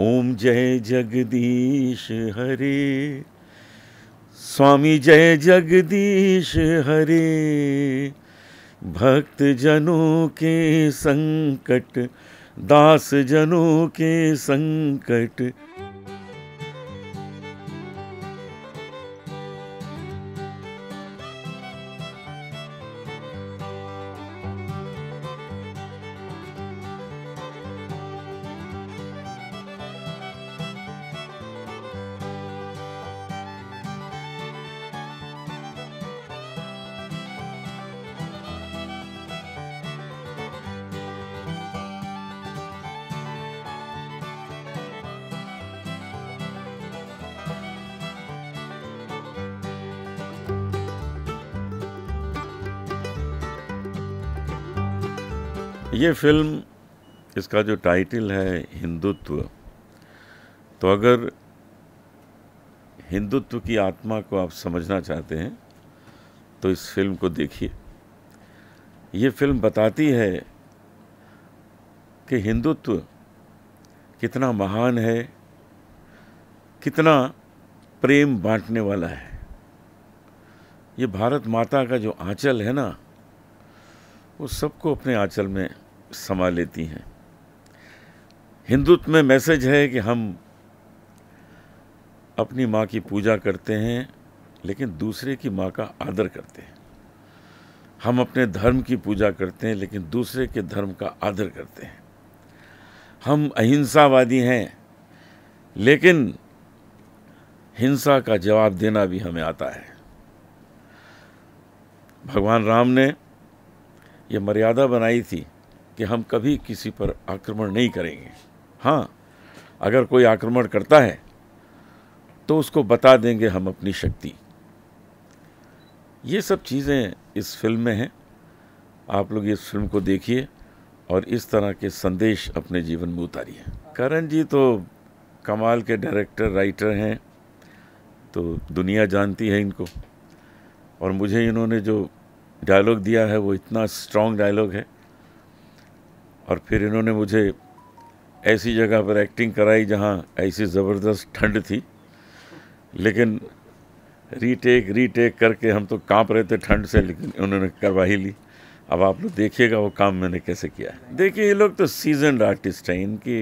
ओम जय जगदीश हरे स्वामी जय जगदीश हरे भक्त जनों के संकट दास जनों के संकट ये फिल्म इसका जो टाइटल है हिंदुत्व तो अगर हिंदुत्व की आत्मा को आप समझना चाहते हैं तो इस फिल्म को देखिए ये फिल्म बताती है कि हिंदुत्व कितना महान है कितना प्रेम बांटने वाला है ये भारत माता का जो आंचल है ना वो सबको अपने आंचल में समा लेती हैं हिंदुत्व में मैसेज है कि हम अपनी माँ की पूजा करते हैं लेकिन दूसरे की माँ का आदर करते हैं हम अपने धर्म की पूजा करते हैं लेकिन दूसरे के धर्म का आदर करते हैं हम अहिंसावादी हैं लेकिन हिंसा का जवाब देना भी हमें आता है भगवान राम ने यह मर्यादा बनाई थी कि हम कभी किसी पर आक्रमण नहीं करेंगे हाँ अगर कोई आक्रमण करता है तो उसको बता देंगे हम अपनी शक्ति ये सब चीज़ें इस फिल्म में हैं आप लोग इस फिल्म को देखिए और इस तरह के संदेश अपने जीवन में उतारिए करण जी तो कमाल के डायरेक्टर राइटर हैं तो दुनिया जानती है इनको और मुझे इन्होंने जो डायलॉग दिया है वो इतना स्ट्रॉन्ग डायलॉग है और फिर इन्होंने मुझे ऐसी जगह पर एक्टिंग कराई जहाँ ऐसी ज़बरदस्त ठंड थी लेकिन रीटेक रीटेक करके हम तो कांप रहे थे ठंड से लेकिन उन्होंने करवा ही ली अब आप लोग देखिएगा वो काम मैंने कैसे किया है देखिए ये लोग तो सीजनड आर्टिस्ट हैं इनकी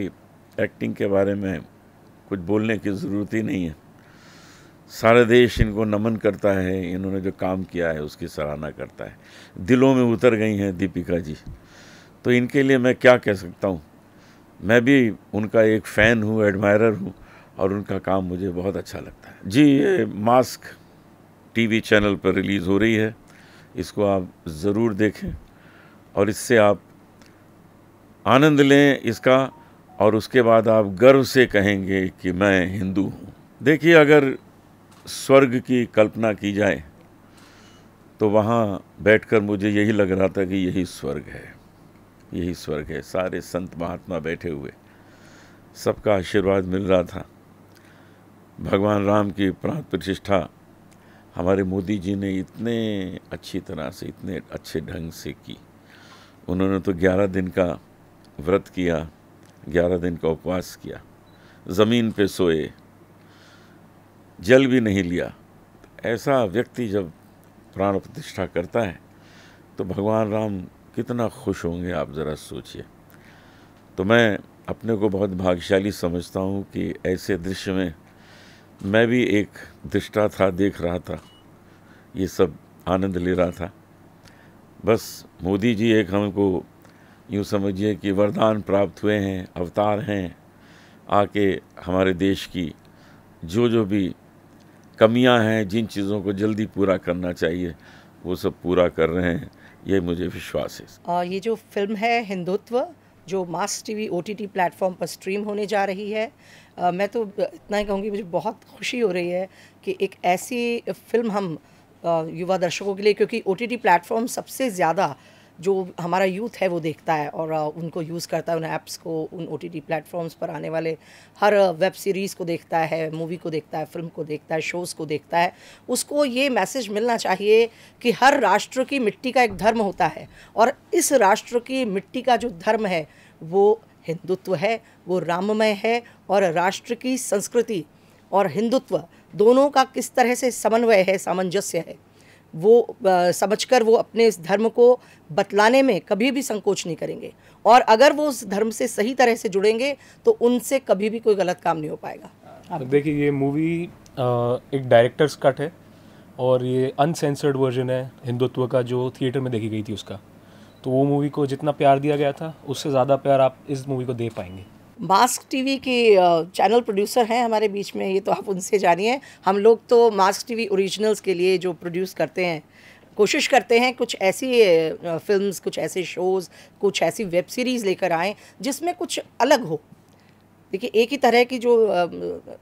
एक्टिंग के बारे में कुछ बोलने की ज़रूरत ही नहीं है सारा देश इनको नमन करता है इन्होंने जो काम किया है उसकी सराहना करता है दिलों में उतर गई हैं दीपिका जी तो इनके लिए मैं क्या कह सकता हूँ मैं भी उनका एक फ़ैन हूँ एडमायरर हूँ और उनका काम मुझे बहुत अच्छा लगता है जी ये मास्क टीवी चैनल पर रिलीज़ हो रही है इसको आप ज़रूर देखें और इससे आप आनंद लें इसका और उसके बाद आप गर्व से कहेंगे कि मैं हिंदू हूँ देखिए अगर स्वर्ग की कल्पना की जाए तो वहाँ बैठकर मुझे यही लग रहा था कि यही स्वर्ग है यही स्वर्ग है सारे संत महात्मा बैठे हुए सबका आशीर्वाद मिल रहा था भगवान राम की प्राण प्रतिष्ठा हमारे मोदी जी ने इतने अच्छी तरह से इतने अच्छे ढंग से की उन्होंने तो 11 दिन का व्रत किया 11 दिन का उपवास किया ज़मीन पे सोए जल भी नहीं लिया ऐसा व्यक्ति जब प्राण प्रतिष्ठा करता है तो भगवान राम कितना खुश होंगे आप ज़रा सोचिए तो मैं अपने को बहुत भाग्यशाली समझता हूँ कि ऐसे दृश्य में मैं भी एक दृष्टा था देख रहा था ये सब आनंद ले रहा था बस मोदी जी एक हमको यूँ समझिए कि वरदान प्राप्त हुए हैं अवतार हैं आके हमारे देश की जो जो भी कमियां हैं जिन चीज़ों को जल्दी पूरा करना चाहिए वो सब पूरा कर रहे हैं ये मुझे विश्वास है और ये जो फिल्म है हिंदुत्व जो मास टीवी ओटीटी प्लेटफॉर्म पर स्ट्रीम होने जा रही है आ, मैं तो इतना ही कहूँगी मुझे बहुत खुशी हो रही है कि एक ऐसी फिल्म हम युवा दर्शकों के लिए क्योंकि ओ टी प्लेटफॉर्म सबसे ज़्यादा जो हमारा यूथ है वो देखता है और उनको यूज़ करता है उन ऐप्स को उन ओ टी प्लेटफॉर्म्स पर आने वाले हर वेब सीरीज़ को देखता है मूवी को देखता है फिल्म को देखता है शोज़ को देखता है उसको ये मैसेज मिलना चाहिए कि हर राष्ट्र की मिट्टी का एक धर्म होता है और इस राष्ट्र की मिट्टी का जो धर्म है वो हिंदुत्व है वो राममय है और राष्ट्र की संस्कृति और हिंदुत्व दोनों का किस तरह से समन्वय है सामंजस्य है वो समझकर वो अपने इस धर्म को बतलाने में कभी भी संकोच नहीं करेंगे और अगर वो उस धर्म से सही तरह से जुड़ेंगे तो उनसे कभी भी कोई गलत काम नहीं हो पाएगा तो देखिए ये मूवी एक डायरेक्टर्स कट है और ये अनसेंसर्ड वर्जन है हिंदुत्व का जो थिएटर में देखी गई थी उसका तो वो मूवी को जितना प्यार दिया गया था उससे ज़्यादा प्यार आप इस मूवी को दे पाएंगे मास्क टीवी की चैनल प्रोड्यूसर हैं हमारे बीच में ये तो आप उनसे जानिए हम लोग तो मास्क टीवी ओरिजिनल्स के लिए जो प्रोड्यूस करते हैं कोशिश करते हैं कुछ ऐसी फिल्म्स कुछ ऐसे शोज़ कुछ ऐसी वेब सीरीज़ लेकर आएँ जिसमें कुछ अलग हो देखिए एक ही तरह की जो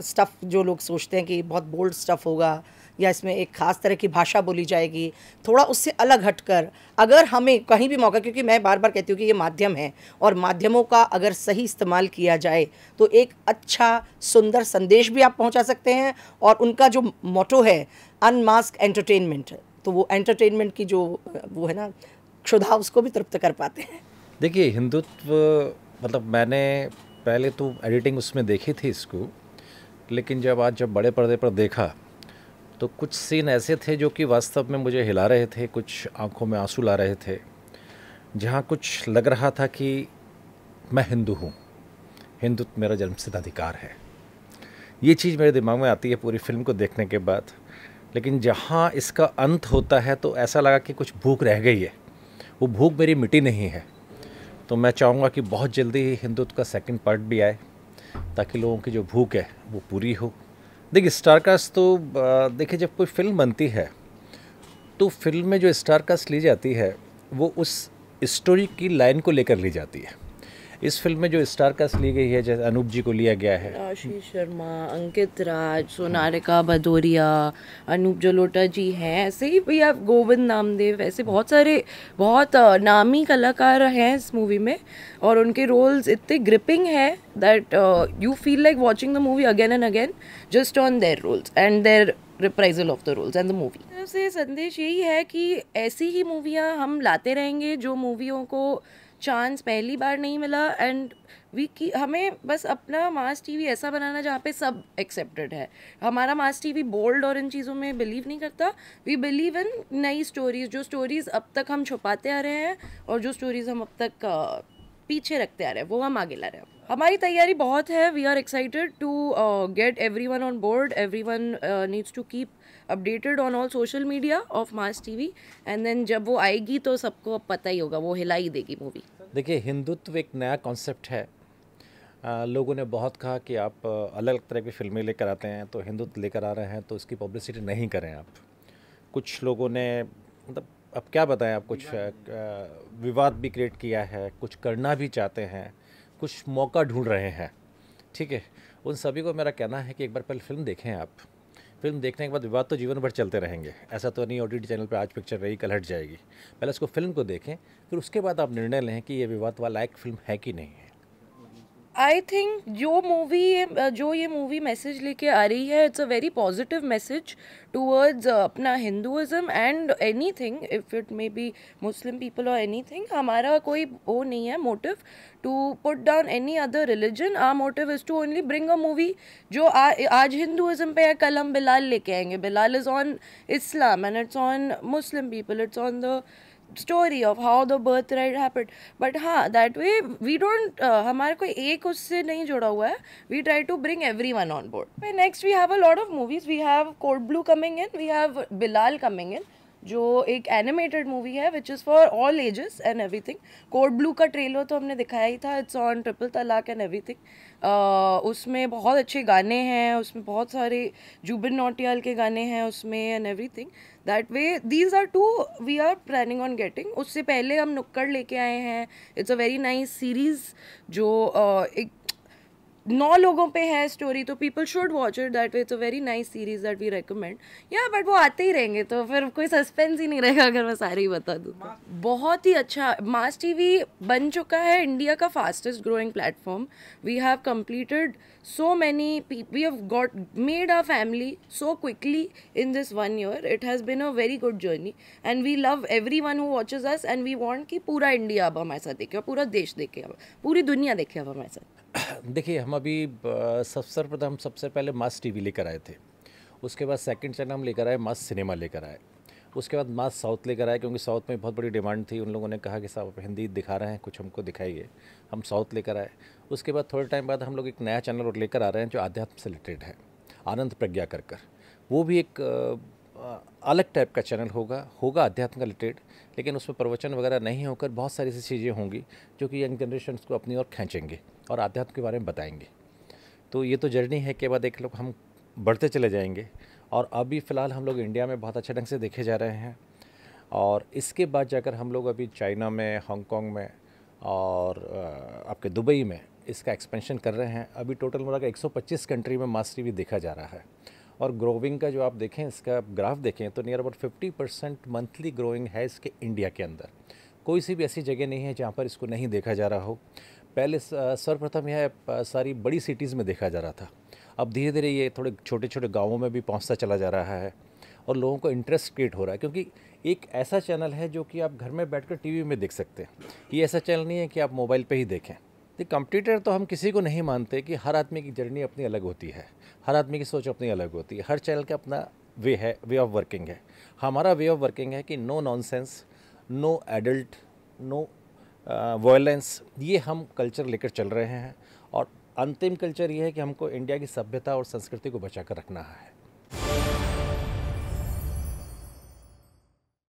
स्टफ़ जो लोग सोचते हैं कि बहुत बोल्ड स्टफ़ होगा या इसमें एक ख़ास तरह की भाषा बोली जाएगी थोड़ा उससे अलग हटकर अगर हमें कहीं भी मौका क्योंकि मैं बार बार कहती हूँ कि ये माध्यम है और माध्यमों का अगर सही इस्तेमाल किया जाए तो एक अच्छा सुंदर संदेश भी आप पहुँचा सकते हैं और उनका जो मोटो है अनमास्क एंटरटेनमेंट तो वो एंटरटेनमेंट की जो वो है ना क्षुधा उसको भी तृप्त कर पाते हैं देखिए हिंदुत्व मतलब मैंने पहले तो एडिटिंग उसमें देखी थी इसको लेकिन जब आज जब बड़े पर्दे पर देखा तो कुछ सीन ऐसे थे जो कि वास्तव में मुझे हिला रहे थे कुछ आंखों में आंसू ला रहे थे जहाँ कुछ लग रहा था कि मैं हिंदू हूँ हिंदुत्व मेरा जन्मसिद्ध अधिकार है ये चीज़ मेरे दिमाग में आती है पूरी फिल्म को देखने के बाद लेकिन जहाँ इसका अंत होता है तो ऐसा लगा कि कुछ भूख रह गई है वो भूख मेरी मिटी नहीं है तो मैं चाहूँगा कि बहुत जल्दी हिंदुत्व का सेकंड पार्ट भी आए ताकि लोगों की जो भूख है वो पूरी हो देखिए स्टारकास्ट तो देखिए जब कोई फिल्म बनती है तो फिल्म में जो स्टारकास्ट ली जाती है वो उस स्टोरी की लाइन को लेकर ली जाती है इस फिल्म में जो स्टार कास्ट ली गई है जैसे अनूप जी को लिया गया है आशीष शर्मा अंकित राज सोनारिका भदौरिया अनूप जलोटा जी हैं ऐसे ही भैया गोविंद नामदेव ऐसे बहुत सारे बहुत नामी कलाकार हैं इस मूवी में और उनके रोल्स इतने ग्रिपिंग है that you feel like watching the movie again and again just on their roles and their reprisal of the roles and the movie से संदेश यही है कि ऐसी ही मूवियाँ हम लाते रहेंगे जो मूवियों को चांस पहली बार नहीं मिला एंड वी की हमें बस अपना मास टीवी ऐसा बनाना जहाँ पे सब एक्सेप्टेड है हमारा मास टीवी बोल्ड और इन चीज़ों में बिलीव नहीं करता वी बिलीव इन नई स्टोरीज जो स्टोरीज़ अब तक हम छुपाते आ रहे हैं और जो स्टोरीज़ हम अब तक पीछे रखते आ रहे हैं वो हम आगे ला रहे हैं हमारी तैयारी बहुत है we are excited to get every one on board every one needs to keep updated on all social media of mass TV and then जब वो आएगी तो सबको अब पता ही होगा वो हिला ही देगी मूवी देखिए हिंदुत्व एक नया कॉन्सेप्ट है आ, लोगों ने बहुत कहा कि आप अलग अलग तरह की फिल्में लेकर आते हैं तो हिंदुत्व लेकर आ रहे हैं तो इसकी पब्लिसिटी नहीं करें आप कुछ लोगों ने मतलब अब क्या बताएं आप कुछ विवाद भी क्रिएट किया है कुछ करना भी चाहते हैं कुछ मौका ढूंढ रहे हैं ठीक है उन सभी को मेरा कहना है कि एक बार पहले फिल्म देखें आप फिल्म देखने के बाद विवाद तो जीवन भर चलते रहेंगे ऐसा तो नहीं ओ चैनल पर आज पिक्चर रही कल हट जाएगी पहले उसको फिल्म को देखें फिर उसके बाद आप निर्णय लें कि ये विवाद वाला एक फिल्म है कि नहीं है आई थिंक जो मूवी जो ये मूवी मैसेज लेके आ रही है it's a very positive message towards अपना Hinduism and any thing if it may be Muslim people और एनी थिंग हमारा कोई वो नहीं है motive to put down any other religion our motive is to only bring a movie जो आ, आज हिंदुज़म पे है कल हम बिलाल लेके आएंगे Bilal is on Islam and it's on Muslim people it's on the story of how the birth right happen but हाँ दैट वे वी डोंट हमारे कोई एक उससे नहीं जुड़ा हुआ है we try to bring every one on board next we have a lot of movies we have code blue coming in we have Bilal coming in जो एक एनिमेटेड मूवी है which is for all ages and everything code blue का trailer तो हमने दिखाया ही था it's on triple talaq and everything उसमें बहुत अच्छे गाने हैं उसमें बहुत सारे जुबिन नोटियाल के गाने हैं उसमें and everything that way these are to we are planning on getting उससे पहले हम नुक्कड़ लेके आए हैं it's a very nice series जो uh, एक नौ लोगों पे है स्टोरी तो people should watch it that it's a very nice series that we recommend या बट वो आते ही रहेंगे तो फिर कोई सस्पेंस ही नहीं रहेगा अगर मैं सारे ही बता दूँ तो बहुत ही अच्छा मास टीवी बन चुका है इंडिया का fastest growing platform we have completed so many we have got made a family so quickly in this one year it has been a very good journey and we love every one who watches us and we want कि पूरा India अब हमारे साथ देखे पूरा देश देखे अब पूरी दुनिया देखे अब हमारे साथ देखिए हम अभी सबसे प्रथम हम सबसे पहले मास टीवी लेकर आए थे उसके बाद सेकंड चैनल हम लेकर आए मास सिनेमा लेकर आए उसके बाद मास साउथ लेकर आए क्योंकि साउथ में बहुत बड़ी डिमांड थी उन लोगों ने कहा कि साहब हिंदी दिखा रहे हैं कुछ हमको दिखाइए हम साउथ लेकर आए उसके बाद थोड़े टाइम बाद हम लोग एक नया चैनल और लेकर आ रहे हैं जो आध्यात्म से रिलेटेड है आनंद प्रज्ञा कर कर वो भी एक अलग टाइप का चैनल होगा होगा अध्यात्म का रिलेटेड लेकिन उसमें प्रवचन वगैरह नहीं होकर बहुत सारी ऐसी चीज़ें होंगी जो कि यंग जनरेशन को अपनी ओर खींचेंगे और आध्यात्म के बारे में बताएंगे तो ये तो जर्नी है के बाद एक लोग हम बढ़ते चले जाएंगे और अभी फ़िलहाल हम लोग इंडिया में बहुत अच्छे ढंग से देखे जा रहे हैं और इसके बाद जाकर हम लोग अभी चाइना में हांगकॉन्ग में और आपके दुबई में इसका एक्सपेंशन कर रहे हैं अभी टोटल मिला के 125 कंट्री में मास्टरी भी देखा जा रहा है और ग्रोविंग का जो आप देखें इसका ग्राफ देखें तो near about fifty percent monthly growing है इसके इंडिया के अंदर कोई सी भी ऐसी जगह नहीं है जहाँ पर इसको नहीं देखा जा रहा हो पहले सर्वप्रथम यह सारी बड़ी सिटीज़ में देखा जा रहा था अब धीरे धीरे ये थोड़े छोटे छोटे गाँवों में भी पहुँचता चला जा रहा है और लोगों को इंटरेस्ट क्रिएट हो रहा है क्योंकि एक ऐसा चैनल है जो कि आप घर में बैठकर टीवी में देख सकते हैं ये ऐसा चैनल नहीं है कि आप मोबाइल पे ही देखें तो कंप्यूटर तो हम किसी को नहीं मानते कि हर आदमी की जर्नी अपनी अलग होती है हर आदमी की सोच अपनी अलग होती है हर चैनल का अपना वे है वे ऑफ वर्किंग है हमारा वे ऑफ वर्किंग है कि no nonsense no adult no violence ये हम कल्चर लेकर चल रहे हैं और अंतिम कल्चर ये है कि हमको इंडिया की सभ्यता और संस्कृति को बचा कर रखना है